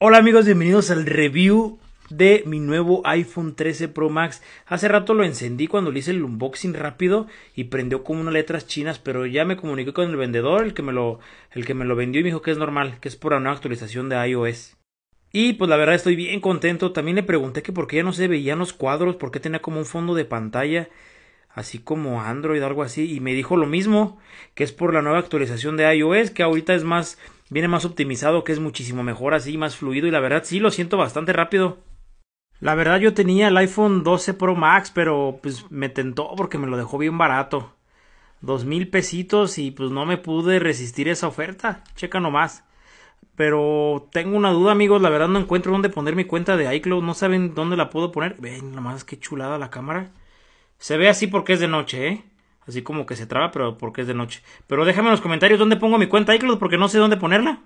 Hola amigos, bienvenidos al review de mi nuevo iPhone 13 Pro Max. Hace rato lo encendí cuando le hice el unboxing rápido y prendió como unas letras chinas, pero ya me comuniqué con el vendedor, el que me lo, el que me lo vendió y me dijo que es normal, que es por una actualización de iOS. Y pues la verdad estoy bien contento. También le pregunté que por qué ya no se veían los cuadros, por qué tenía como un fondo de pantalla así como Android, algo así, y me dijo lo mismo, que es por la nueva actualización de iOS, que ahorita es más, viene más optimizado, que es muchísimo mejor así, más fluido, y la verdad sí lo siento bastante rápido. La verdad yo tenía el iPhone 12 Pro Max, pero pues me tentó porque me lo dejó bien barato. Dos mil pesitos y pues no me pude resistir esa oferta. Checa nomás. Pero tengo una duda, amigos. La verdad no encuentro dónde poner mi cuenta de iCloud. No saben dónde la puedo poner. Ven, nomás qué chulada la cámara. Se ve así porque es de noche, ¿eh? Así como que se traba, pero porque es de noche. Pero déjame en los comentarios dónde pongo mi cuenta iCloud porque no sé dónde ponerla.